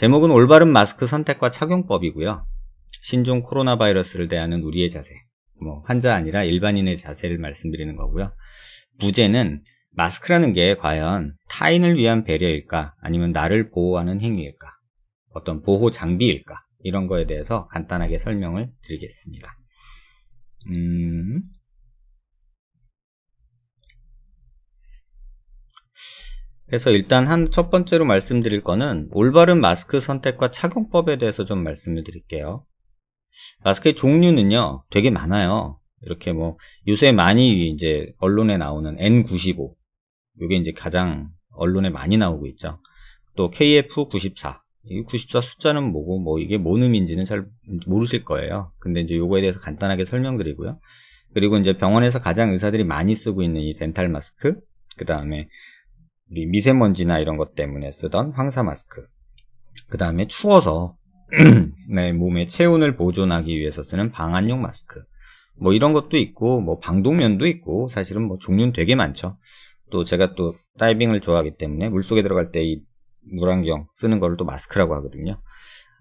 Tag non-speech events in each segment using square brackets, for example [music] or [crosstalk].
제목은 올바른 마스크 선택과 착용법이고요. 신종 코로나 바이러스를 대하는 우리의 자세, 뭐 환자 아니라 일반인의 자세를 말씀드리는 거고요. 무제는 마스크라는 게 과연 타인을 위한 배려일까 아니면 나를 보호하는 행위일까 어떤 보호 장비일까 이런 거에 대해서 간단하게 설명을 드리겠습니다. 음... 그래서 일단 한 첫 번째로 말씀드릴 거는 올바른 마스크 선택과 착용법에 대해서 좀 말씀을 드릴게요. 마스크의 종류는요, 되게 많아요. 이렇게 뭐 요새 많이 이제 언론에 나오는 N95 이게 이제 가장 언론에 많이 나오고 있죠. 또 KF94 이 94 숫자는 뭐고 뭐 이게 뭔 의미인지는 잘 모르실 거예요. 근데 이제 요거에 대해서 간단하게 설명드리고요. 그리고 이제 병원에서 가장 의사들이 많이 쓰고 있는 이 덴탈 마스크 그 다음에 우리 미세먼지나 이런 것 때문에 쓰던 황사 마스크. 그 다음에 추워서 [clears throat] 내 몸의 체온을 보존하기 위해서 쓰는 방한용 마스크. 뭐 이런 것도 있고 뭐 방독면도 있고 사실은 뭐 종류는 되게 많죠. 또 제가 또 다이빙을 좋아하기 때문에 물속에 들어갈 때 이 물안경 쓰는 걸를또 마스크라고 하거든요.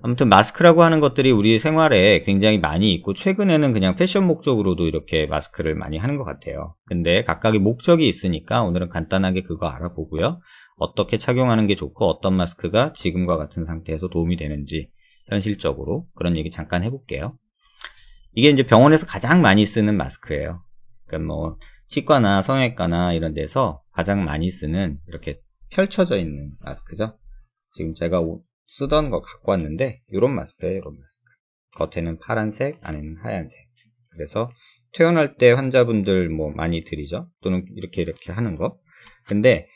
아무튼 마스크라고 하는 것들이 우리 생활에 굉장히 많이 있고 최근에는 그냥 패션 목적으로도 이렇게 마스크를 많이 하는 것 같아요. 근데 각각의 목적이 있으니까 오늘은 간단하게 그거 알아보고요. 어떻게 착용하는 게 좋고 어떤 마스크가 지금과 같은 상태에서 도움이 되는지 현실적으로 그런 얘기 잠깐 해볼게요. 이게 이제 병원에서 가장 많이 쓰는 마스크예요. 그러니까 뭐 치과나 성형외과나 이런 데서 가장 많이 쓰는 이렇게 펼쳐져 있는 마스크죠. 지금 제가 쓰던 거 갖고 왔는데 이런 마스크예요. 이런 마스크. 겉에는 파란색, 안에는 하얀색. 그래서 퇴원할 때 환자분들 뭐 많이 들이죠. 또는 이렇게 이렇게 하는 거. 근데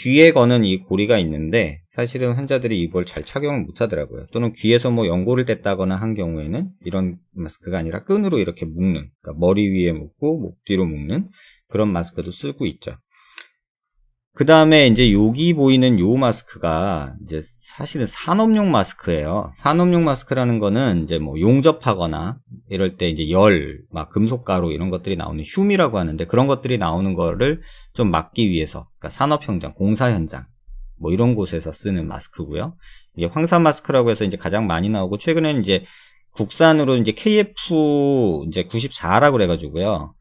귀에 거는 이 고리가 있는데 사실은 환자들이 이걸 잘 착용을 못 하더라고요. 또는 귀에서 뭐 연고를 뗐다거나 한 경우에는 이런 마스크가 아니라 끈으로 이렇게 묶는, 그러니까 머리 위에 묶고 목 뒤로 묶는 그런 마스크도 쓰고 있죠. 그 다음에 이제 여기 보이는 요 마스크가 이제 사실은 산업용 마스크예요. 산업용 마스크라는 거는 이제 뭐 용접하거나 이럴 때 이제 열, 막 금속가루 이런 것들이 나오는 휴미라고 하는데 그런 것들이 나오는 거를 좀 막기 위해서 그러니까 산업 현장, 공사 현장 뭐 이런 곳에서 쓰는 마스크고요. 이게 황사 마스크라고 해서 이제 가장 많이 나오고 최근에 이제 국산으로 이제 KF 이제 94라고 그래가지고요.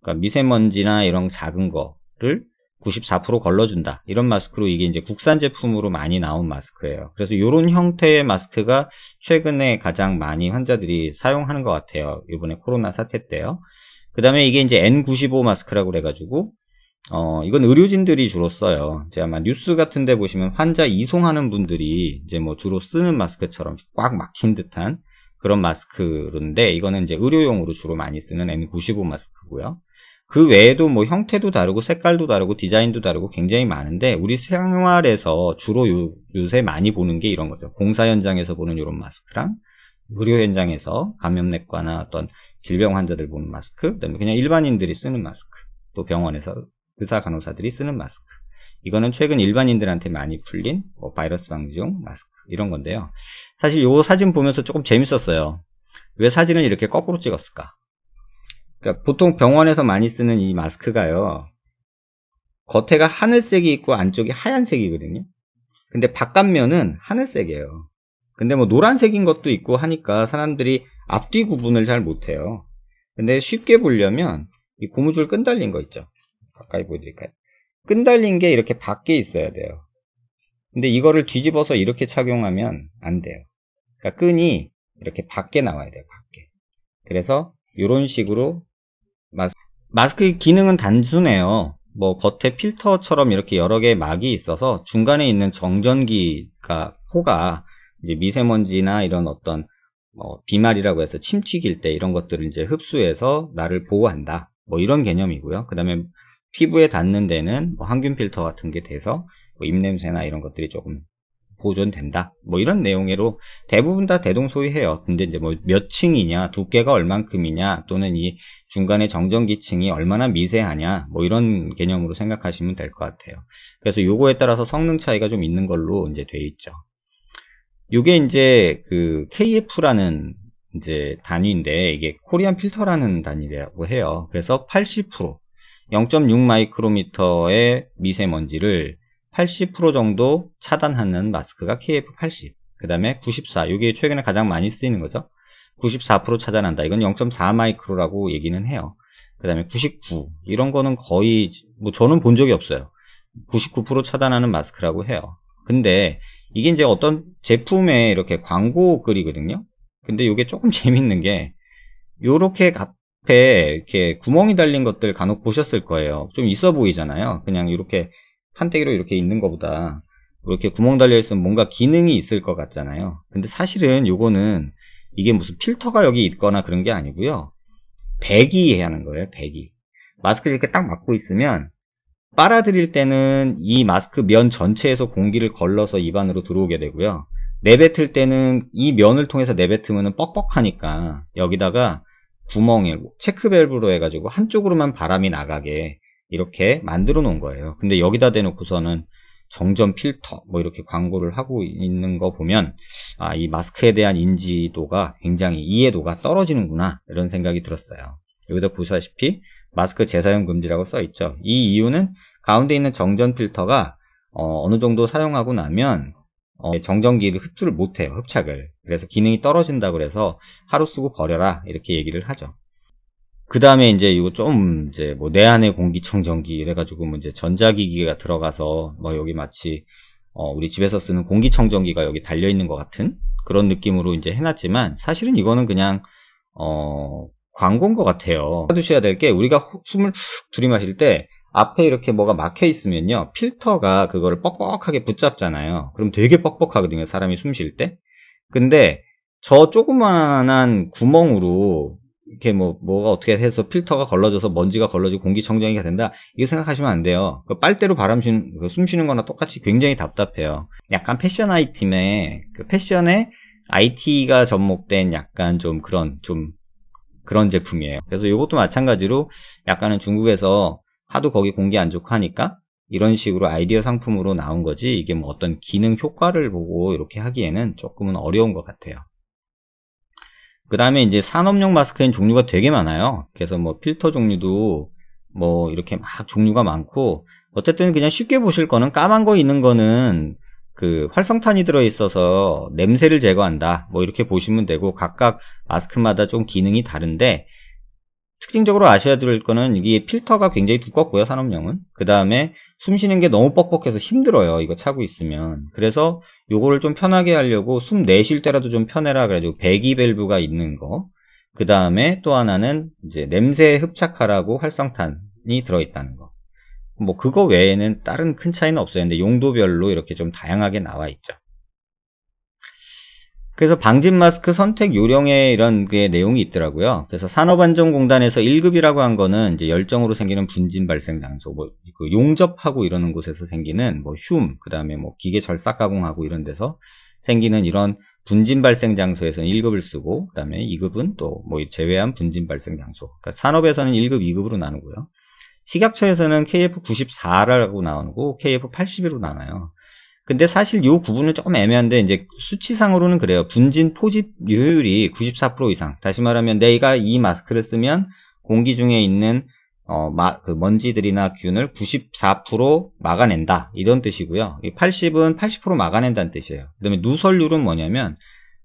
그러니까 미세먼지나 이런 작은 거를 94% 걸러준다. 이런 마스크로 이게 이제 국산 제품으로 많이 나온 마스크예요. 그래서 이런 형태의 마스크가 최근에 가장 많이 환자들이 사용하는 것 같아요. 이번에 코로나 사태 때요. 그 다음에 이게 이제 N95 마스크라고 그래가지고 어, 이건 의료진들이 주로 써요. 제가 아마 뉴스 같은 데 보시면 환자 이송하는 분들이 이제 뭐 주로 쓰는 마스크처럼 꽉 막힌 듯한 그런 마스크인데 이거는 이제 의료용으로 주로 많이 쓰는 N95 마스크고요. 그 외에도 뭐 형태도 다르고 색깔도 다르고 디자인도 다르고 굉장히 많은데 우리 생활에서 주로 요, 요새 많이 보는 게 이런 거죠. 공사 현장에서 보는 이런 마스크랑 의료 현장에서 감염내과나 어떤 질병 환자들 보는 마스크, 그다음에 그냥 일반인들이 쓰는 마스크, 또 병원에서 의사 간호사들이 쓰는 마스크. 이거는 최근 일반인들한테 많이 풀린 뭐 바이러스 방지용 마스크 이런 건데요. 사실 요 사진 보면서 조금 재밌었어요. 왜 사진을 이렇게 거꾸로 찍었을까? 그러니까 보통 병원에서 많이 쓰는 이 마스크가요. 겉에가 하늘색이 있고 안쪽이 하얀색이거든요. 근데 바깥면은 하늘색이에요. 근데 뭐 노란색인 것도 있고 하니까 사람들이 앞뒤 구분을 잘 못해요. 근데 쉽게 보려면 이 고무줄 끈 달린 거 있죠. 가까이 보여드릴까요? 끈 달린 게 이렇게 밖에 있어야 돼요. 근데 이거를 뒤집어서 이렇게 착용하면 안 돼요. 그러니까 끈이 이렇게 밖에 나와야 돼요. 밖에. 그래서 이런 식으로 마스크의 기능은 단순해요. 뭐 겉에 필터처럼 이렇게 여러 개의 막이 있어서 중간에 있는 정전기가 코가 이제 미세먼지나 이런 어떤 어, 비말이라고 해서 침 튀길 때 이런 것들을 이제 흡수해서 나를 보호한다. 뭐 이런 개념이고요. 그 다음에 피부에 닿는 데는 뭐 항균 필터 같은 게 돼서 뭐 입냄새나 이런 것들이 조금 보존된다. 뭐 이런 내용으로 대부분 다 대동소이해요. 근데 이제 뭐 몇 층이냐, 두께가 얼만큼이냐, 또는 이 중간에 정전기층이 얼마나 미세하냐, 뭐 이런 개념으로 생각하시면 될 것 같아요. 그래서 요거에 따라서 성능 차이가 좀 있는 걸로 이제 돼 있죠. 요게 이제 그 KF라는 이제 단위인데 이게 코리안 필터라는 단위라고 해요. 그래서 80% 0.6 마이크로미터의 미세먼지를 80% 정도 차단하는 마스크가 KF80 그 다음에 94 이게 최근에 가장 많이 쓰이는 거죠 94% 차단한다 이건 0.4 마이크로라고 얘기는 해요 그 다음에 99 이런 거는 거의 뭐 저는 본 적이 없어요 99% 차단하는 마스크라고 해요 근데 이게 이제 어떤 제품에 이렇게 광고 글이거든요 근데 이게 조금 [laughs] 재밌는 게 요렇게 앞에 이렇게 구멍이 달린 것들 간혹 보셨을 거예요 좀 있어 보이잖아요 그냥 이렇게 판때기로 이렇게 있는 것보다 이렇게 구멍 달려있으면 뭔가 기능이 있을 것 같잖아요 근데 사실은 요거는 이게 무슨 필터가 여기 있거나 그런 게 아니고요 배기 하는 거예요 배기 마스크를 이렇게 딱 막고 있으면 빨아들일 때는 이 마스크 면 전체에서 공기를 걸러서 입안으로 들어오게 되고요 내뱉을 때는 이 면을 통해서 내뱉으면 뻑뻑하니까 여기다가 구멍에 체크밸브로 해가지고 한쪽으로만 바람이 나가게 이렇게 만들어 놓은 거예요. 근데 여기다 대놓고서는 정전 필터 뭐 이렇게 광고를 하고 있는 거 보면 아, 이 마스크에 대한 인지도가 굉장히 이해도가 떨어지는구나 이런 생각이 들었어요. 여기다 보시다시피 마스크 재사용 금지라고 써 있죠. 이 이유는 가운데 있는 정전 필터가 어, 느 정도 사용하고 나면 어, 정전기를 흡수를 못해요. 흡착을. 그래서 기능이 떨어진다 그래서 하루 쓰고 버려라 이렇게 얘기를 하죠. 그 다음에 이제 이거 좀 이제 뭐 내 안의 공기청정기 이래가지고 뭐 이제 전자기기가 들어가서 뭐 여기 마치 어 우리 집에서 쓰는 공기청정기가 여기 달려있는 것 같은 그런 느낌으로 이제 해놨지만 사실은 이거는 그냥 어 광고인 것 같아요 해두셔야 될 게 우리가 숨을 쭉 들이마실 때 앞에 이렇게 뭐가 막혀 있으면요 필터가 그거를 뻑뻑하게 붙잡잖아요 그럼 되게 뻑뻑하거든요 사람이 숨 쉴때 근데 저 조그만한 구멍으로 이렇게 뭐 뭐가 어떻게 해서 필터가 걸러져서 먼지가 걸러지고 공기청정기가 된다 이거 생각하시면 안 돼요 그 빨대로 바람 쉬는 그 숨 쉬는 거나 똑같이 굉장히 답답해요 약간 패션 아이템에그 패션에 IT가 접목된 약간 좀 그런 좀 그런 제품이에요 그래서 이것도 마찬가지로 약간은 중국에서 하도 거기 공기 안 좋고 하니까 이런 식으로 아이디어 상품으로 나온 거지 이게 뭐 어떤 기능 효과를 보고 이렇게 하기에는 조금은 어려운 것 같아요 그 다음에 이제 산업용 마스크엔 종류가 되게 많아요. 그래서 뭐 필터 종류도 뭐 이렇게 막 종류가 많고 어쨌든 그냥 쉽게 보실 거는 까만 거 있는 거는 그 활성탄이 들어있어서 냄새를 제거한다 뭐 이렇게 보시면 되고 각각 마스크마다 좀 기능이 다른데 특징적으로 아셔야 될 거는 이게 필터가 굉장히 두껍고요 산업용은 그 다음에 숨 쉬는 게 너무 뻑뻑해서 힘들어요 이거 차고 있으면 그래서 요거를 좀 편하게 하려고 숨 내쉴 때라도 좀 편해라 그래가지고 배기 밸브가 있는 거 그 다음에 또 하나는 이제 냄새에 흡착하라고 활성탄이 들어있다는 거뭐 그거 외에는 다른 큰 차이는 없어요 근데 용도별로 이렇게 좀 다양하게 나와 있죠 그래서 방진 마스크 선택 요령에 이런 게 내용이 있더라고요. 그래서 산업안전공단에서 1급이라고 한 거는 이제 열정으로 생기는 분진 발생 장소, 뭐그 용접하고 이러는 곳에서 생기는 뭐 흉, 그다음에 뭐 기계 절삭 가공하고 이런 데서 생기는 이런 분진 발생 장소에서는 1급을 쓰고 그다음에 2급은 또 뭐 제외한 분진 발생 장소. 그러니까 산업에서는 1급, 2급으로 나누고요. 식약처에서는 KF94라고 나오고 KF81로 나와요 근데 사실 이 구분은 조금 애매한데 이제 수치상으로는 그래요. 분진 포집 효율이94% 이상. 다시 말하면 내가 이 마스크를 쓰면 공기 중에 있는 어, 마, 그 먼지들이나 균을 94% 막아낸다 이런 뜻이고요. 80은 80% 막아낸다는 뜻이에요. 그다음에 누설률은 뭐냐면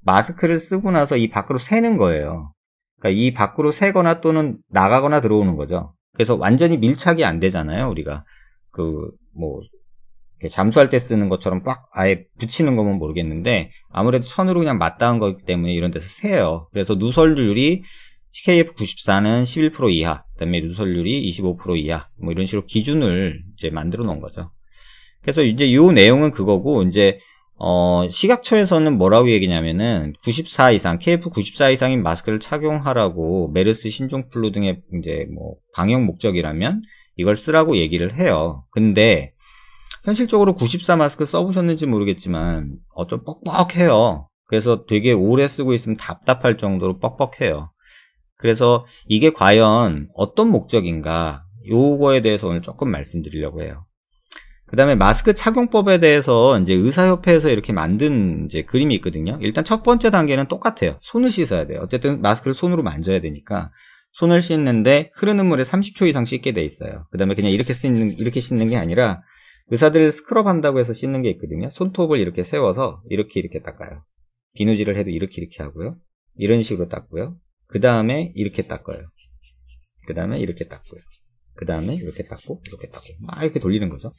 마스크를 쓰고 나서 이 밖으로 새는 거예요. 그러니까 이 밖으로 새거나 또는 나가거나 들어오는 거죠. 그래서 완전히 밀착이 안 되잖아요, 우리가. 그, 뭐, 예, 잠수할 때 쓰는 것처럼 빡 아예 붙이는 거면 모르겠는데 아무래도 천으로 그냥 맞닿은 거기 때문에 이런 데서 세요 그래서 누설률이 KF94는 11% 이하 그 다음에 누설률이 25% 이하 뭐 이런 식으로 기준을 이제 만들어 놓은 거죠 그래서 이제 요 내용은 그거고 이제 어, 시각처에서는 뭐라고 얘기냐면은 94 이상 KF94 이상인 마스크를 착용하라고 메르스 신종플루 등의 이제 뭐 방역 목적이라면 이걸 쓰라고 얘기를 해요 근데 현실적으로 94 마스크 써보셨는지 모르겠지만 어쩜 뻑뻑해요. 그래서 되게 오래 쓰고 있으면 답답할 정도로 뻑뻑해요. 그래서 이게 과연 어떤 목적인가 요거에 대해서 오늘 조금 말씀드리려고 해요. 그 다음에 마스크 착용법에 대해서 이제 의사협회에서 이렇게 만든 이제 그림이 있거든요. 일단 첫 번째 단계는 똑같아요. 손을 씻어야 돼요. 어쨌든 마스크를 손으로 만져야 되니까 손을 씻는데 흐르는 물에 30초 이상 씻게 돼 있어요. 그 다음에 그냥 이렇게 씻는, 이렇게 씻는 게 아니라 의사들 스크럽 한다고 해서 씻는 게 있거든요. 손톱을 이렇게 세워서 이렇게 이렇게 닦아요. 비누질을 해도 이렇게 이렇게 하고요. 이런 식으로 닦고요. 그 다음에 이렇게 닦아요. 그 다음에 이렇게 닦고요. 그 다음에 이렇게 닦고 이렇게 닦고 막 이렇게 돌리는 거죠.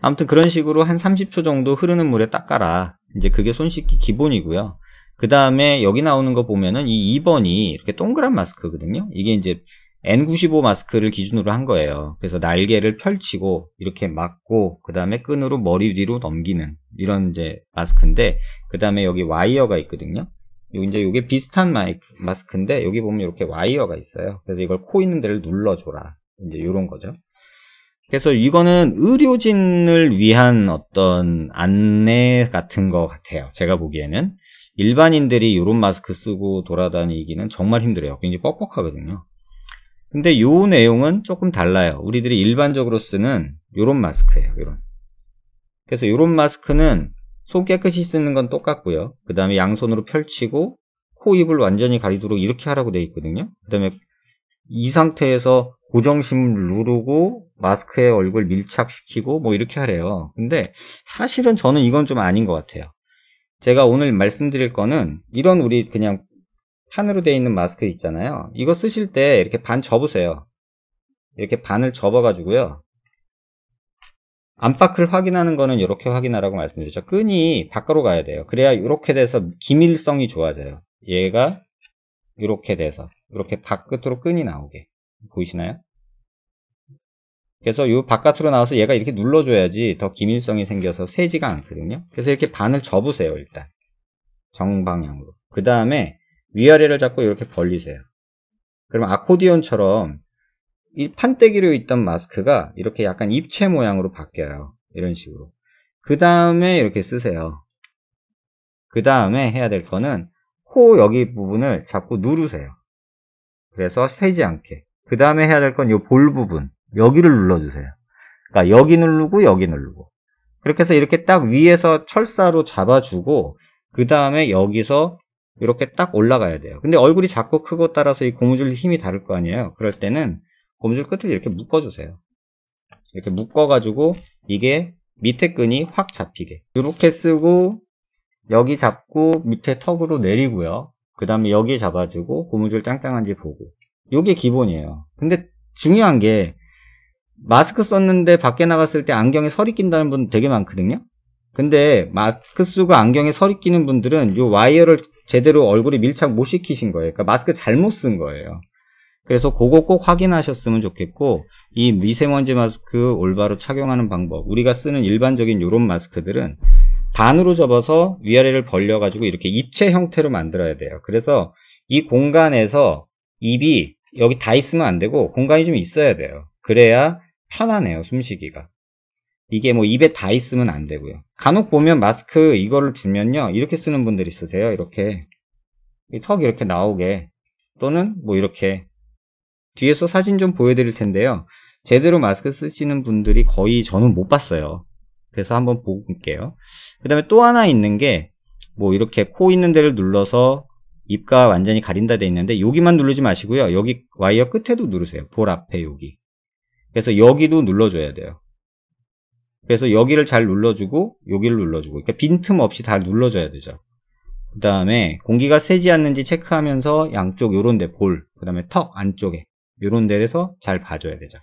아무튼 그런 식으로 한 30초 정도 흐르는 물에 닦아라. 이제 그게 손 씻기 기본이고요. 그 다음에 여기 나오는 거 보면은 이 2번이 이렇게 동그란 마스크거든요. 이게 이제 N95 마스크를 기준으로 한 거예요. 그래서 날개를 펼치고 이렇게 막고 그 다음에 끈으로 머리 위로 넘기는 이런 이제 마스크인데 그 다음에 여기 와이어가 있거든요. 이제 이게 비슷한 마이크, 마스크인데 여기 보면 이렇게 와이어가 있어요. 그래서 이걸 코 있는 데를 눌러줘라. 이제 이런 거죠. 그래서 이거는 의료진을 위한 어떤 안내 같은 거 같아요. 제가 보기에는 일반인들이 이런 마스크 쓰고 돌아다니기는 정말 힘들어요. 굉장히 뻑뻑하거든요. 근데 요 내용은 조금 달라요. 우리들이 일반적으로 쓰는 요런 마스크예요. 요런. 그래서 요런 마스크는 손 깨끗이 쓰는 건 똑같고요. 그 다음에 양손으로 펼치고 코 입을 완전히 가리도록 이렇게 하라고 되어 있거든요. 그 다음에 이 상태에서 고정심을 누르고 마스크에 얼굴 밀착시키고 뭐 이렇게 하래요. 근데 사실은 저는 이건 좀 아닌 것 같아요. 제가 오늘 말씀드릴 거는 이런 우리 그냥 판으로 되어 있는 마스크 있잖아요 이거 쓰실 때 이렇게 반 접으세요 이렇게 반을 접어 가지고요 안팎을 확인하는 거는 이렇게 확인하라고 말씀드렸죠 끈이 밖으로 가야 돼요 그래야 이렇게 돼서 기밀성이 좋아져요 얘가 이렇게 돼서 이렇게 바깥으로 끈이 나오게 보이시나요? 그래서 이 바깥으로 나와서 얘가 이렇게 눌러줘야지 더 기밀성이 생겨서 새지가 않거든요 그래서 이렇게 반을 접으세요 일단 정방향으로 그 다음에 위아래를 잡고 이렇게 벌리세요. 그럼 아코디언처럼 이 판때기로 있던 마스크가 이렇게 약간 입체 모양으로 바뀌어요. 이런 식으로. 그 다음에 이렇게 쓰세요. 그 다음에 해야 될 거는 코 여기 부분을 잡고 누르세요. 그래서 새지 않게. 그 다음에 해야 될 건 이 볼 부분. 여기를 눌러주세요. 그러니까 여기 누르고 여기 누르고. 그렇게 해서 이렇게 딱 위에서 철사로 잡아주고 그 다음에 여기서 이렇게 딱 올라가야 돼요. 근데 얼굴이 작고 크고 따라서 이 고무줄 힘이 다를 거 아니에요. 그럴 때는 고무줄 끝을 이렇게 묶어주세요. 이렇게 묶어가지고 이게 밑에 끈이 확 잡히게 이렇게 쓰고 여기 잡고 밑에 턱으로 내리고요. 그 다음에 여기 잡아주고 고무줄 짱짱한지 보고 이게 기본이에요. 근데 중요한 게 마스크 썼는데 밖에 나갔을 때 안경에 서리 낀다는 분 되게 많거든요. 근데 마스크 쓰고 안경에 서리 끼는 분들은 이 와이어를 제대로 얼굴에 밀착 못 시키신 거예요. 그러니까 마스크 잘못 쓴 거예요. 그래서 그거 꼭 확인하셨으면 좋겠고 이 미세먼지 마스크 올바로 착용하는 방법 우리가 쓰는 일반적인 이런 마스크들은 반으로 접어서 위아래를 벌려가지고 이렇게 입체 형태로 만들어야 돼요. 그래서 이 공간에서 입이 여기 다 있으면 안 되고 공간이 좀 있어야 돼요. 그래야 편하네요 숨쉬기가. 이게 뭐 입에 다 있으면 안 되고요. 간혹 보면 마스크 이거를 주면요. 이렇게 쓰는 분들 이 있으세요. 이렇게. 턱 이렇게 나오게. 또는 뭐 이렇게. 뒤에서 사진 좀 보여드릴 텐데요. 제대로 마스크 쓰시는 분들이 거의 저는 못 봤어요. 그래서 한번 보고 볼게요. 그 다음에 또 하나 있는 게 뭐 이렇게 코 있는 데를 눌러서 입가 완전히 가린다 돼 있는데 여기만 누르지 마시고요. 여기 와이어 끝에도 누르세요. 볼 앞에 여기. 그래서 여기도 눌러줘야 돼요. 그래서 여기를 잘 눌러주고 여기를 눌러주고 그러니까 빈틈없이 다 눌러줘야 되죠 그 다음에 공기가 새지 않는지 체크하면서 양쪽 요런 데 볼 그 다음에 턱 안쪽에 요런 데에서 잘 봐줘야 되죠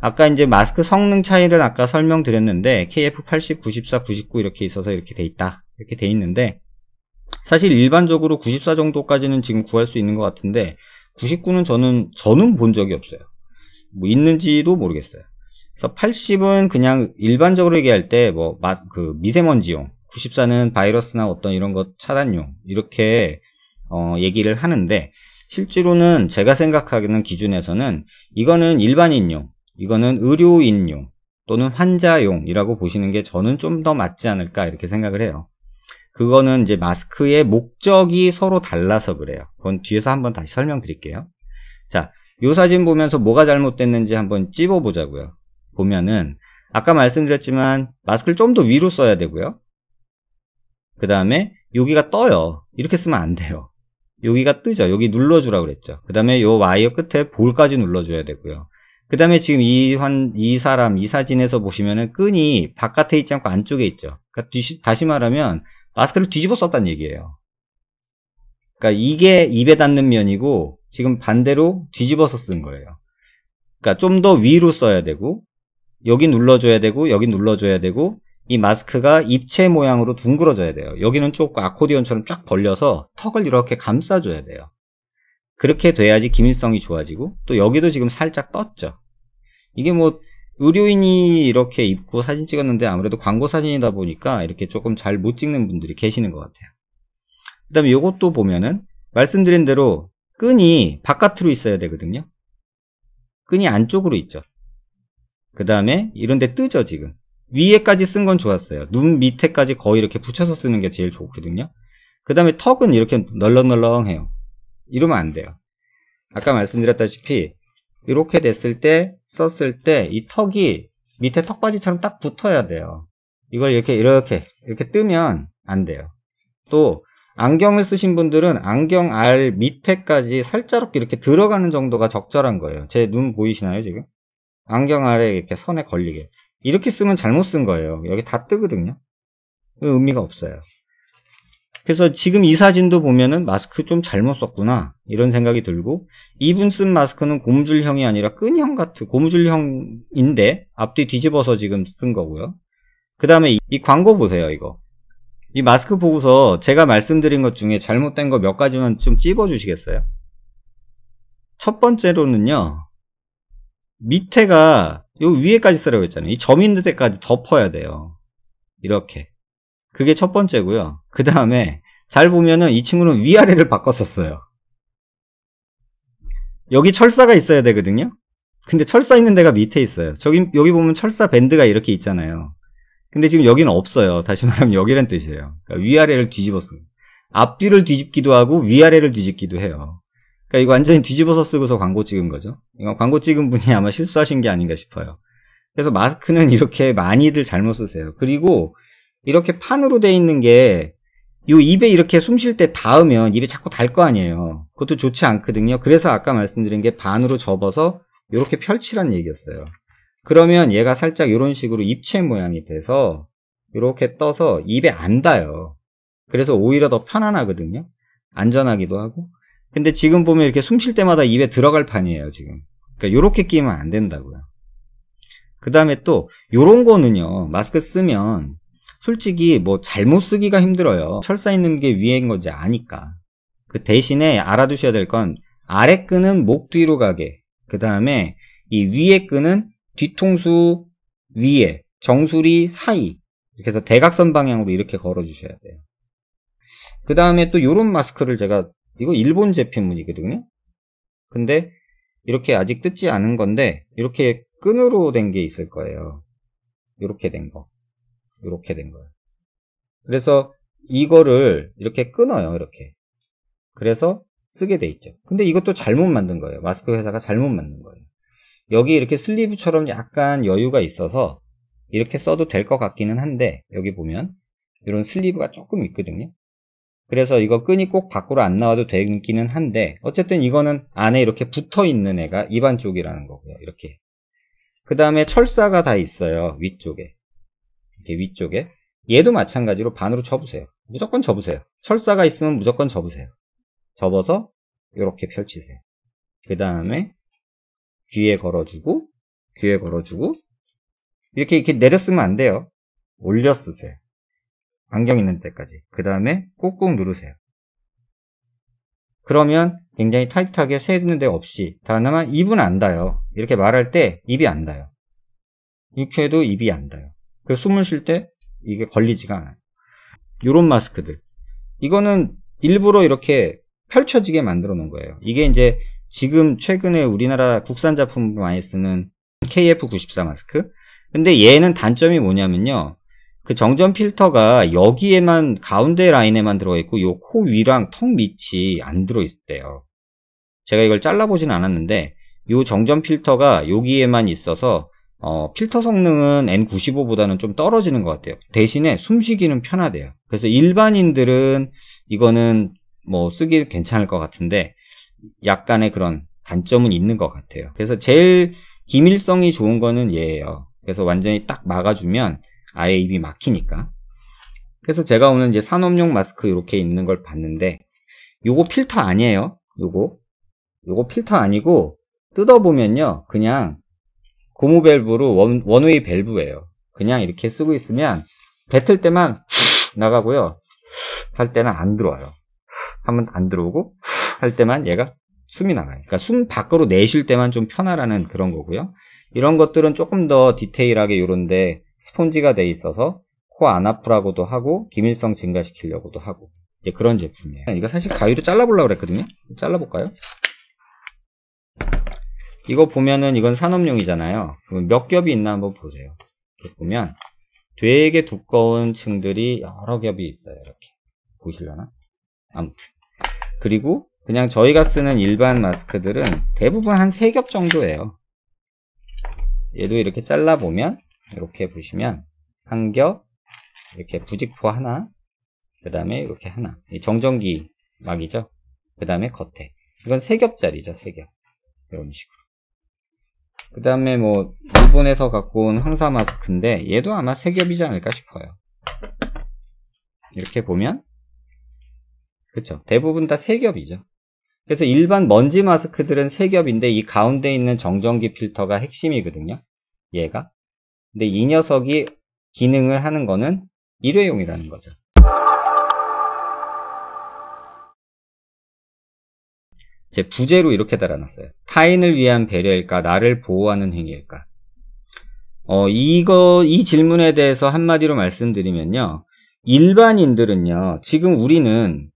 아까 이제 마스크 성능 차이를 아까 설명드렸는데 KF80, 94, 99 이렇게 있어서 이렇게 돼 있다 이렇게 돼 있는데 사실 일반적으로 94 정도까지는 지금 구할 수 있는 것 같은데 99는 저는 저는 본 적이 없어요 뭐 있는지도 모르겠어요 그래서 80은 그냥 일반적으로 얘기할 때뭐그 미세먼지용, 94는 바이러스나 어떤 이런 것 차단용 이렇게 어, 얘기를 하는데 실제로는 제가 생각하는 기 기준에서는 이거는 일반인용, 이거는 의료인용 또는 환자용이라고 보시는 게 저는 좀 더 맞지 않을까 이렇게 생각을 해요. 그거는 이제 마스크의 목적이 서로 달라서 그래요. 그건 뒤에서 한번 다시 설명드릴게요. 자, 이 사진 보면서 뭐가 잘못됐는지 한번 찝어보자고요. 보면은 아까 말씀드렸지만 마스크를 좀 더 위로 써야 되고요. 그 다음에 여기가 떠요. 이렇게 쓰면 안 돼요. 여기가 뜨죠. 여기 눌러주라고 그랬죠. 그 다음에 요 와이어 끝에 볼까지 눌러줘야 되고요. 그 다음에 지금 이, 환, 이 사람, 이 사진에서 보시면은 끈이 바깥에 있지 않고 안쪽에 있죠. 그러니까 뒤시, 다시 말하면 마스크를 뒤집어 썼다는 얘기예요. 그러니까 이게 입에 닿는 면이고 지금 반대로 뒤집어서 쓴 거예요. 그러니까 좀 더 위로 써야 되고 여기 눌러줘야 되고 여기 눌러줘야 되고 이 마스크가 입체 모양으로 둥그러져야 돼요. 여기는 조금 아코디언처럼 쫙 벌려서 턱을 이렇게 감싸줘야 돼요. 그렇게 돼야지 기밀성이 좋아지고 또 여기도 지금 살짝 떴죠. 이게 뭐 의료인이 이렇게 입고 사진 찍었는데 아무래도 광고 사진이다 보니까 이렇게 조금 잘 못 찍는 분들이 계시는 것 같아요. 그 다음에 이것도 보면은 말씀드린 대로 끈이 바깥으로 있어야 되거든요. 끈이 안쪽으로 있죠. 그 다음에 이런데 뜨죠 지금 위에까지 쓴 건 좋았어요 눈 밑에까지 거의 이렇게 붙여서 쓰는 게 제일 좋거든요 그 다음에 턱은 이렇게 널렁널렁해요 이러면 안 돼요 아까 말씀드렸다시피 이렇게 됐을 때 썼을 때 이 턱이 밑에 턱받이처럼 딱 붙어야 돼요 이걸 이렇게 이렇게 이렇게 뜨면 안 돼요 또 안경을 쓰신 분들은 안경 알 밑에까지 살짝 이렇게 들어가는 정도가 적절한 거예요 제 눈 보이시나요 지금 안경 아래 이렇게 선에 걸리게 이렇게 쓰면 잘못 쓴 거예요 여기 다 뜨거든요 그 의미가 없어요 그래서 지금 이 사진도 보면은 마스크 좀 잘못 썼구나 이런 생각이 들고 이분 쓴 마스크는 고무줄형이 아니라 끈형 같은 고무줄형인데 앞뒤 뒤집어서 지금 쓴 거고요 그 다음에 이, 이 광고 보세요 이거 이 마스크 보고서 제가 말씀드린 것 중에 잘못된 거 몇 가지만 좀 찝어 주시겠어요? 첫 번째로는요 밑에가 요 위에까지 쓰라고 했잖아요. 이 점 있는 데까지 덮어야 돼요. 이렇게. 그게 첫 번째고요. 그 다음에 잘 보면은 이 친구는 위아래를 바꿨었어요. 여기 철사가 있어야 되거든요. 근데 철사 있는 데가 밑에 있어요. 저기 여기 보면 철사 밴드가 이렇게 있잖아요. 근데 지금 여기는 없어요. 다시 말하면 여기란 뜻이에요. 그러니까 위아래를 뒤집었어요. 앞뒤를 뒤집기도 하고 위아래를 뒤집기도 해요. 그러니까 이거 완전히 뒤집어서 쓰고서 광고 찍은 거죠. 이거 광고 찍은 분이 아마 실수하신 게 아닌가 싶어요. 그래서 마스크는 이렇게 많이들 잘못 쓰세요. 그리고 이렇게 판으로 돼 있는 게요 입에 이렇게 숨 쉴 때 닿으면 입에 자꾸 닿을 거 아니에요. 그것도 좋지 않거든요. 그래서 아까 말씀드린 게 반으로 접어서 이렇게 펼치란 얘기였어요. 그러면 얘가 살짝 이런 식으로 입체 모양이 돼서 이렇게 떠서 입에 안 닿아요. 그래서 오히려 더 편안하거든요. 안전하기도 하고. 근데 지금 보면 이렇게 숨 쉴 때마다 입에 들어갈 판이에요, 지금. 그러니까 요렇게 끼면 안 된다고요. 그 다음에 또 요런 거는요. 마스크 쓰면 솔직히 뭐 잘못 쓰기가 힘들어요. 철사 있는 게 위에인 건지 아니까. 그 대신에 알아두셔야 될 건 아래 끈은 목 뒤로 가게. 그 다음에 이 위에 끈은 뒤통수 위에 정수리 사이 이렇게 해서 대각선 방향으로 이렇게 걸어주셔야 돼요. 그 다음에 또 요런 마스크를 제가 이거 일본 제품이거든요. 근데 이렇게 아직 뜯지 않은 건데 이렇게 끈으로 된 게 있을 거예요. 이렇게 된 거. 이렇게 된 거예요. 그래서 이거를 이렇게 끊어요. 이렇게. 그래서 쓰게 돼 있죠. 근데 이것도 잘못 만든 거예요. 마스크 회사가 잘못 만든 거예요. 여기 이렇게 슬리브처럼 약간 여유가 있어서 이렇게 써도 될 것 같기는 한데 여기 보면 이런 슬리브가 조금 있거든요. 그래서 이거 끈이 꼭 밖으로 안 나와도 되기는 한데 어쨌든 이거는 안에 이렇게 붙어있는 애가 입안 쪽이라는 거고요 이렇게 그 다음에 철사가 다 있어요 위쪽에 이렇게 위쪽에 얘도 마찬가지로 반으로 접으세요 무조건 접으세요 철사가 있으면 무조건 접으세요 접어서 이렇게 펼치세요 그 다음에 귀에 걸어주고 귀에 걸어주고 이렇게 이렇게 내려 쓰면 안 돼요 올려 쓰세요 안경 있는 때까지그 다음에 꾹꾹 누르세요. 그러면 굉장히 타이트하게 세는 데 없이 다만 입은 안 닿아요. 이렇게 말할 때 입이 안 닿아요. 육회도 입이 안 닿아요. 그 숨을 쉴 때 이게 걸리지가 않아요. 요런 마스크들. 이거는 일부러 이렇게 펼쳐지게 만들어 놓은 거예요. 이게 이제 지금 최근에 우리나라 국산 제품 많이 쓰는 KF94 마스크. 근데 얘는 단점이 뭐냐면요. 그 정전 필터가 여기에만 가운데 라인에만 들어가 있고 요 코 위랑 턱 밑이 안 들어있대요 제가 이걸 잘라보진 않았는데 요 정전 필터가 여기에만 있어서 어, 필터 성능은 N95보다는 좀 떨어지는 것 같아요 대신에 숨쉬기는 편하대요 그래서 일반인들은 이거는 뭐 쓰기 괜찮을 것 같은데 약간의 그런 단점은 있는 것 같아요 그래서 제일 기밀성이 좋은 거는 얘예요 그래서 완전히 딱 막아주면 아예 입이 막히니까. 그래서 제가 오늘 이제 산업용 마스크 이렇게 있는 걸 봤는데 요거 필터 아니에요. 요거. 요거 필터 아니고 뜯어보면요. 그냥 고무 밸브로 원, 원웨이 밸브예요. 그냥 이렇게 쓰고 있으면 뱉을 때만 나가고요. 할 때는 안 들어와요. 하면 안 들어오고 할 때만 얘가 숨이 나가요. 그러니까 숨 밖으로 내쉴 때만 좀 편하라는 그런 거고요. 이런 것들은 조금 더 디테일하게 요런데 스폰지가 돼 있어서 코 안 아프라고도 하고 기밀성 증가시키려고도 하고 이제 그런 제품이에요. 이거 사실 가위로 잘라보려고 그랬거든요. 잘라볼까요? 이거 보면은 이건 산업용이잖아요. 그럼 몇 겹이 있나 한번 보세요. 이렇게 보면 되게 두꺼운 층들이 여러 겹이 있어요. 이렇게 보시려나 아무튼 그리고 그냥 저희가 쓰는 일반 마스크들은 대부분 한 세 겹 정도예요. 얘도 이렇게 잘라보면 이렇게 보시면 한 겹 이렇게 부직포 하나 그 다음에 이렇게 하나 정전기 막이죠 그 다음에 겉에 이건 세 겹짜리죠 세 겹 이런 식으로 그 다음에 뭐 일본에서 갖고 온 황사 마스크인데 얘도 아마 세 겹이지 않을까 싶어요 이렇게 보면 그쵸 대부분 다 세 겹이죠 그래서 일반 먼지 마스크들은 세 겹인데 이 가운데 있는 정전기 필터가 핵심이거든요 얘가 근데 이 녀석이 기능을 하는 거는 일회용이라는 거죠. 제 부제로 이렇게 달아놨어요. 타인을 위한 배려일까, 나를 보호하는 행위일까. 어, 이거, 이 질문에 대해서 한마디로 말씀드리면요. 일반인들은요, 지금 우리는,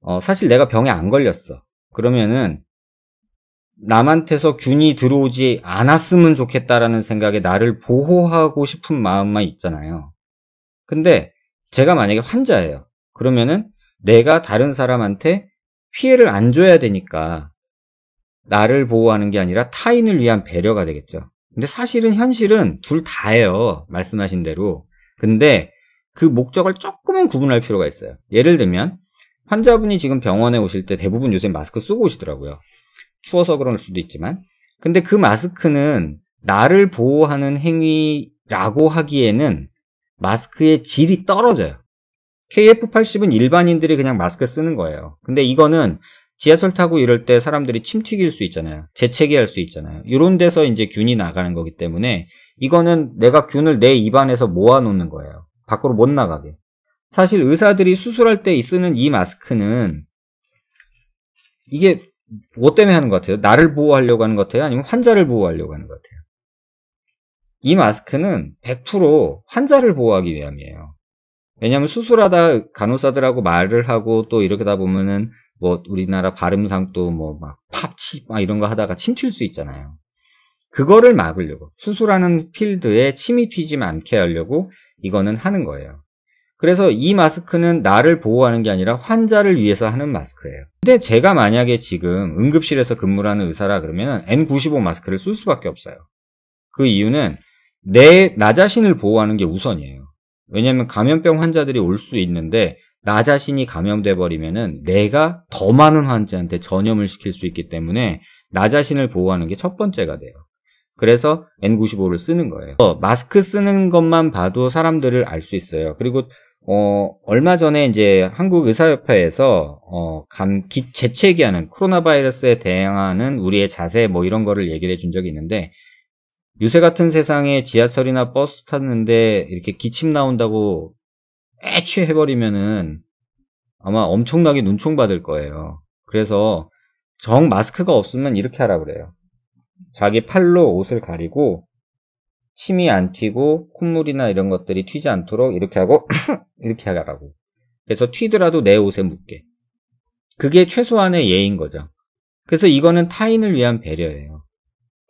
어, 사실 내가 병에 안 걸렸어. 그러면은, 남한테서 균이 들어오지 않았으면 좋겠다라는 생각에 나를 보호하고 싶은 마음만 있잖아요. 근데 제가 만약에 환자예요. 그러면은 내가 다른 사람한테 피해를 안 줘야 되니까 나를 보호하는 게 아니라 타인을 위한 배려가 되겠죠. 근데 사실은 현실은 둘 다예요. 말씀하신 대로. 근데 그 목적을 조금은 구분할 필요가 있어요. 예를 들면 환자분이 지금 병원에 오실 때 대부분 요새 마스크 쓰고 오시더라고요. 추워서 그럴 수도 있지만 근데 그 마스크는 나를 보호하는 행위라고 하기에는 마스크의 질이 떨어져요. KF80은 일반인들이 그냥 마스크 쓰는 거예요. 근데 이거는 지하철 타고 이럴 때 사람들이 침 튀길 수 있잖아요. 재채기할 수 있잖아요. 이런 데서 이제 균이 나가는 거기 때문에 이거는 내가 균을 내 입안에서 모아놓는 거예요. 밖으로 못 나가게. 사실 의사들이 수술할 때 쓰는 이 마스크는 이게 뭐 때문에 하는 것 같아요? 나를 보호하려고 하는 것 같아요? 아니면 환자를 보호하려고 하는 것 같아요? 이 마스크는 100% 환자를 보호하기 위함이에요. 왜냐하면 수술하다 간호사들하고 말을 하고 또 이렇게다 보면은 뭐 우리나라 발음상 또 뭐 막 팝치 막 이런 거 하다가 침 튈 수 있잖아요. 그거를 막으려고 수술하는 필드에 침이 튀지 않게 하려고 이거는 하는 거예요. 그래서 이 마스크는 나를 보호하는 게 아니라 환자를 위해서 하는 마스크예요. 근데 제가 만약에 지금 응급실에서 근무를 하는 의사라 그러면 N95 마스크를 쓸 수밖에 없어요. 그 이유는 내, 나 자신을 보호하는 게 우선이에요. 왜냐하면 감염병 환자들이 올 수 있는데 나 자신이 감염돼 버리면은 내가 더 많은 환자한테 전염을 시킬 수 있기 때문에 나 자신을 보호하는 게 첫 번째가 돼요. 그래서 N95를 쓰는 거예요. 마스크 쓰는 것만 봐도 사람들을 알 수 있어요. 그리고 어, 얼마 전에 이제 한국의사협회에서, 어, 감기, 재채기하는 코로나 바이러스에 대항하는 우리의 자세 뭐 이런 거를 얘기를 해준 적이 있는데, 요새 같은 세상에 지하철이나 버스 탔는데 이렇게 기침 나온다고 애취 해버리면은 아마 엄청나게 눈총 받을 거예요. 그래서 정 마스크가 없으면 이렇게 하라 그래요. 자기 팔로 옷을 가리고 침이 안 튀고 콧물이나 이런 것들이 튀지 않도록 이렇게 하고 [clears throat] 이렇게 하라고 그래서 튀더라도 내 옷에 묻게 그게 최소한의 예인 거죠 그래서 이거는 타인을 위한 배려예요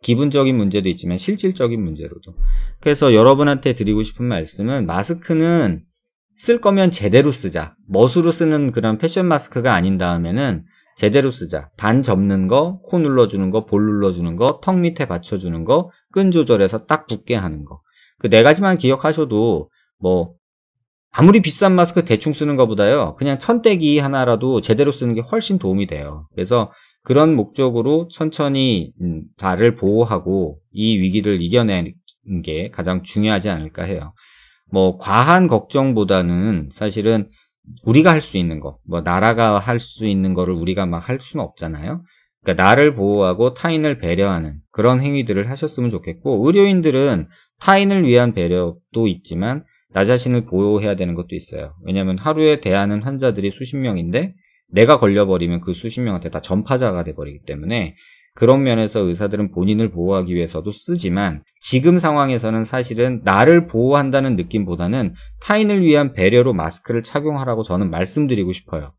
기분적인 문제도 있지만 실질적인 문제로도 그래서 여러분한테 드리고 싶은 말씀은 마스크는 쓸 거면 제대로 쓰자 멋으로 쓰는 그런 패션 마스크가 아닌 다음에는 제대로 쓰자 반 접는 거, 코 눌러주는 거, 볼 눌러주는 거, 턱 밑에 받쳐주는 거끈 조절해서 딱 붙게 하는 거. 그 네 가지만 기억하셔도 뭐 아무리 비싼 마스크 대충 쓰는 것보다요. 그냥 천대기 하나라도 제대로 쓰는 게 훨씬 도움이 돼요. 그래서 그런 목적으로 천천히 나를 음, 보호하고 이 위기를 이겨내는 게 가장 중요하지 않을까 해요. 뭐 과한 걱정보다는 사실은 우리가 할 수 있는 거, 뭐 나라가 할 수 있는 거를 우리가 막 할 수는 없잖아요. 그러니까 나를 보호하고 타인을 배려하는 그런 행위들을 하셨으면 좋겠고 의료인들은 타인을 위한 배려도 있지만 나 자신을 보호해야 되는 것도 있어요. 왜냐하면 하루에 대하는 환자들이 수십 명인데 내가 걸려버리면 그 수십 명한테 다 전파자가 돼버리기 때문에 그런 면에서 의사들은 본인을 보호하기 위해서도 쓰지만 지금 상황에서는 사실은 나를 보호한다는 느낌보다는 타인을 위한 배려로 마스크를 착용하라고 저는 말씀드리고 싶어요.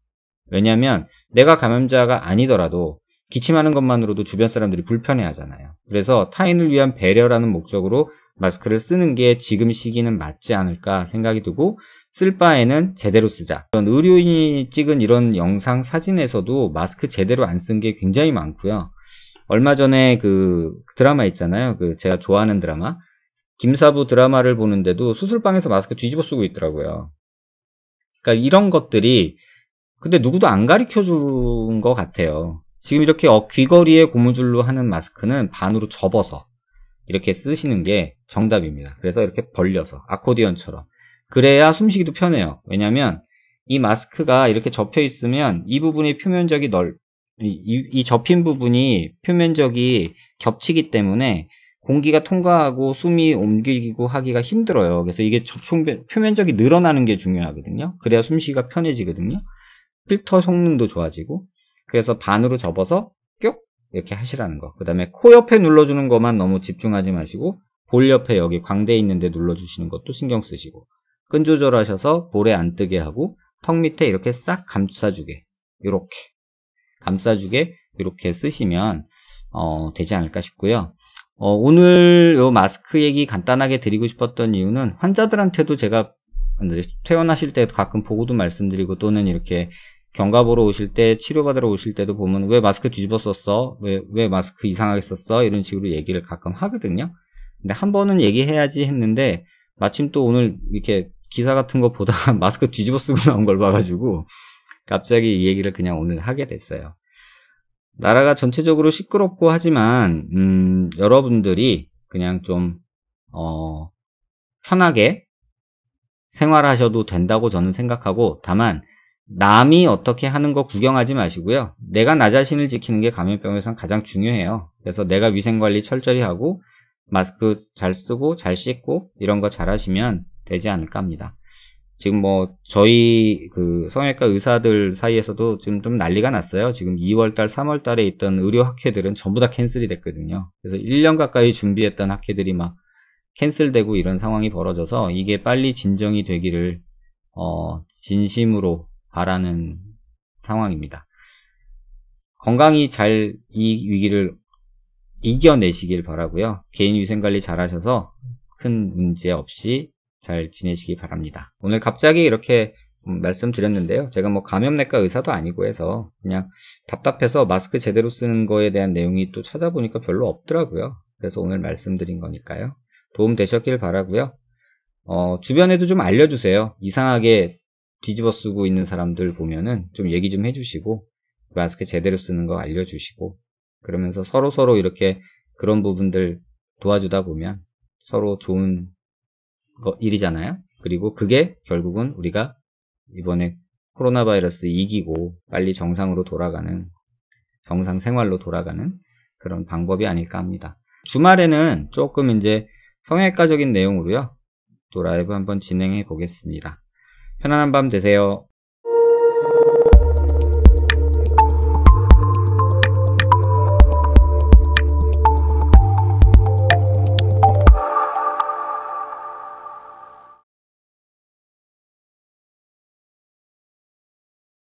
왜냐하면 내가 감염자가 아니더라도 기침하는 것만으로도 주변 사람들이 불편해 하잖아요. 그래서 타인을 위한 배려라는 목적으로 마스크를 쓰는 게 지금 시기는 맞지 않을까 생각이 들고 쓸 바에는 제대로 쓰자. 이런 의료인이 찍은 이런 영상 사진에서도 마스크 제대로 안 쓴 게 굉장히 많고요. 얼마 전에 그 드라마 있잖아요. 그 제가 좋아하는 드라마. 김사부 드라마를 보는데도 수술방에서 마스크 뒤집어 쓰고 있더라고요. 그러니까 이런 것들이 근데 누구도 안 가르쳐 준 것 같아요. 지금 이렇게 어, 귀걸이에 고무줄로 하는 마스크는 반으로 접어서 이렇게 쓰시는 게 정답입니다. 그래서 이렇게 벌려서 아코디언처럼 그래야 숨쉬기도 편해요. 왜냐하면 이 마스크가 이렇게 접혀 있으면 이 부분이 표면적이 넓, 이, 이 접힌 부분이 표면적이 겹치기 때문에 공기가 통과하고 숨이 옮기고 하기가 힘들어요. 그래서 이게 접촉 표면적이 늘어나는 게 중요하거든요. 그래야 숨쉬기가 편해지거든요. 필터 성능도 좋아지고 그래서 반으로 접어서 뿅 이렇게 하시라는 거. 그 다음에 코 옆에 눌러주는 것만 너무 집중하지 마시고 볼 옆에 여기 광대 있는데 눌러주시는 것도 신경 쓰시고 끈 조절하셔서 볼에 안 뜨게 하고 턱 밑에 이렇게 싹 감싸주게 이렇게 감싸주게 이렇게 쓰시면 어, 되지 않을까 싶고요. 어, 오늘 요 마스크 얘기 간단하게 드리고 싶었던 이유는 환자들한테도 제가 퇴원하실 때 가끔 보고도 말씀드리고 또는 이렇게 경과 보러 오실 때 치료받으러 오실 때도 보면 왜 마스크 뒤집어 썼어? 왜, 왜 마스크 이상하게 썼어? 이런 식으로 얘기를 가끔 하거든요. 근데 한 번은 얘기해야지 했는데 마침 또 오늘 이렇게 기사 같은 거 보다가 [laughs] 마스크 뒤집어 쓰고 나온 걸 봐가지고 갑자기 이 얘기를 그냥 오늘 하게 됐어요. 나라가 전체적으로 시끄럽고 하지만 음, 여러분들이 그냥 좀 어, 편하게 생활하셔도 된다고 저는 생각하고 다만 남이 어떻게 하는 거 구경하지 마시고요. 내가 나 자신을 지키는 게 감염병에선 가장 중요해요. 그래서 내가 위생관리 철저히 하고 마스크 잘 쓰고 잘 씻고 이런 거 잘 하시면 되지 않을까 합니다. 지금 뭐 저희 그 성형외과 의사들 사이에서도 지금 좀 난리가 났어요. 지금 2월달, 3월달에 있던 의료 학회들은 전부 다 캔슬이 됐거든요. 그래서 1년 가까이 준비했던 학회들이 막 캔슬되고 이런 상황이 벌어져서 이게 빨리 진정이 되기를 어, 진심으로 바라는 상황입니다. 건강이잘 이 위기를 이겨내시길 바라고요. 개인 위생관리 잘 하셔서 큰 문제 없이 잘 지내시기 바랍니다. 오늘 갑자기 이렇게 음, 말씀드렸는데요. 제가 뭐 감염내과 의사도 아니고 해서 그냥 답답해서 마스크 제대로 쓰는 거에 대한 내용이 또 찾아보니까 별로 없더라고요. 그래서 오늘 말씀드린 거니까요. 도움 되셨길 바라고요. 어, 주변에도 좀 알려주세요. 이상하게 뒤집어 쓰고 있는 사람들 보면은 좀 얘기 좀 해주시고 그 마스크 제대로 쓰는 거 알려주시고 그러면서 서로 서로 이렇게 그런 부분들 도와주다 보면 서로 좋은 거, 일이잖아요. 그리고 그게 결국은 우리가 이번에 코로나 바이러스 이기고 빨리 정상으로 돌아가는 정상 생활로 돌아가는 그런 방법이 아닐까 합니다. 주말에는 조금 이제 성형외과적인 내용으로요. 또 라이브 한번 진행해 보겠습니다. 편안한 밤 되세요.